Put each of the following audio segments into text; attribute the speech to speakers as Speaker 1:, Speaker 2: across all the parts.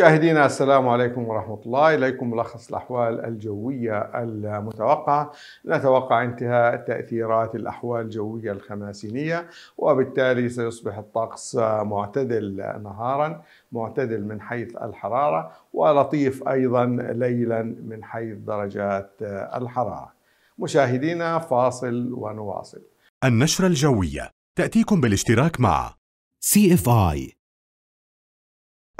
Speaker 1: مشاهدينا السلام عليكم ورحمة الله إليكم ملخص الأحوال الجوية المتوقعة نتوقع انتهاء تأثيرات الأحوال الجوية الخماسينية وبالتالي سيصبح الطقس معتدل نهارا معتدل من حيث الحرارة ولطيف أيضا ليلا من حيث درجات الحرارة مشاهدينا فاصل ونواصل
Speaker 2: النشرة الجوية تأتيكم بالاشتراك مع CFI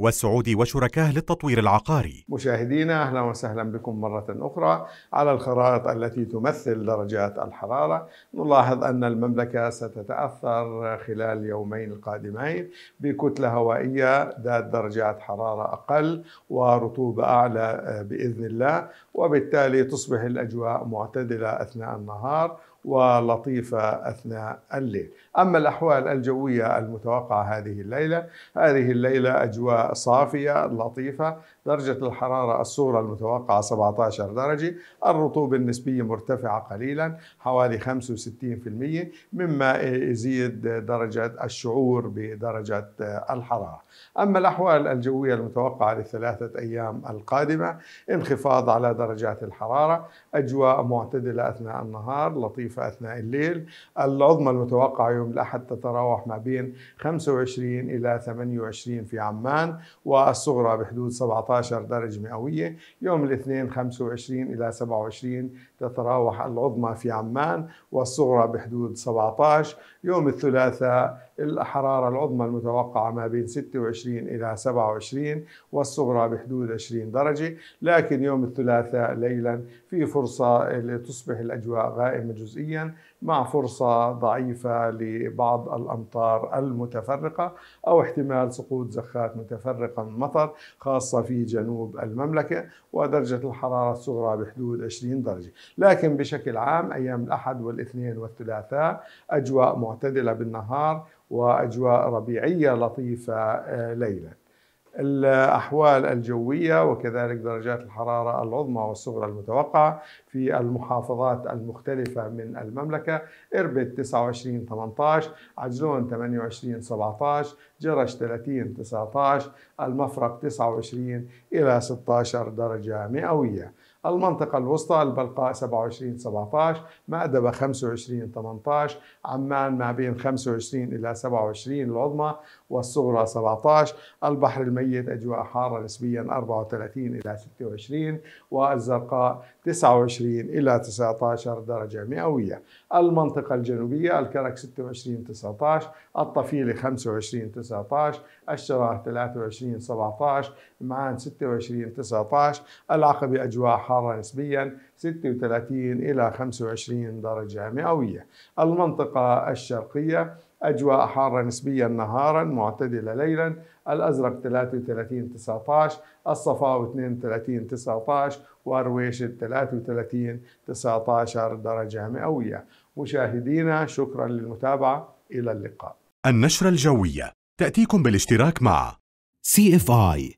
Speaker 2: والسعودي وشركاه للتطوير العقاري مشاهدينا
Speaker 1: أهلا وسهلا بكم مرة أخرى على الخرائط التي تمثل درجات الحرارة نلاحظ أن المملكة ستتأثر خلال يومين القادمين بكتلة هوائية ذات درجات حرارة أقل ورطوبة أعلى آه، بإذن الله وبالتالي تصبح الأجواء معتدلة أثناء النهار ولطيفة أثناء الليل أما الأحوال الجوية المتوقعة هذه الليلة هذه الليلة أجواء صافية لطيفة درجة الحرارة الصورة المتوقعة 17 درجة الرطوبة النسبية مرتفعة قليلا حوالي 65% مما يزيد درجة الشعور بدرجة الحرارة أما الأحوال الجوية المتوقعة للثلاثة أيام القادمة انخفاض على درجات الحرارة أجواء معتدلة أثناء النهار لطيفة في أثناء الليل العظمى المتوقعة يوم الأحد تتراوح ما بين 25 إلى 28 في عمان والصغرى بحدود 17 درجة مئوية يوم الاثنين 25 إلى 27 تتراوح العظمى في عمان والصغرى بحدود 17 يوم الثلاثاء الحرارة العظمى المتوقعة ما بين 26 إلى 27 والصغرى بحدود 20 درجة لكن يوم الثلاثاء ليلا في فرصة لتصبح الأجواء غائمة جزئيا مع فرصة ضعيفة لبعض الأمطار المتفرقة أو احتمال سقوط زخات متفرقة من مطر خاصة في جنوب المملكة ودرجة الحرارة الصغرى بحدود 20 درجة لكن بشكل عام أيام الأحد والاثنين والثلاثاء أجواء معتدلة بالنهار وأجواء ربيعية لطيفة آه، ليلاً الأحوال الجوية وكذلك درجات الحرارة العظمى والصغرى المتوقعة في المحافظات المختلفة من المملكة إربد 29 18 عجلون 28 17 جرش 30 19 المفرق 29 إلى 16 درجة مئوية المنطقة الوسطى البلقاء 27 17 مأدبة 25 18 عمان ما بين 25 إلى 27 العظمى والصغرى 17 البحر الميت أجواء حارة نسبيا 34 إلى 26 والزرقاء 29 إلى 19 درجة مئوية المنطقة الجنوبية الكرك 26 19 الطفيلة 25 19 الشراه 23 17 معان 26 19 العقبة أجواء حارة نسبيا 36 إلى 25 درجة مئوية المنطقة الشرقية أجواء حارة نسبيا نهارا معتدلة ليلا الأزرق 33 19 الصفاوي 32 19 وأرويشد 33 19 درجة مئوية مشاهدينا شكرا للمتابعة إلى اللقاء
Speaker 2: النشرة الجوية تأتيكم بالاشتراك مع CFI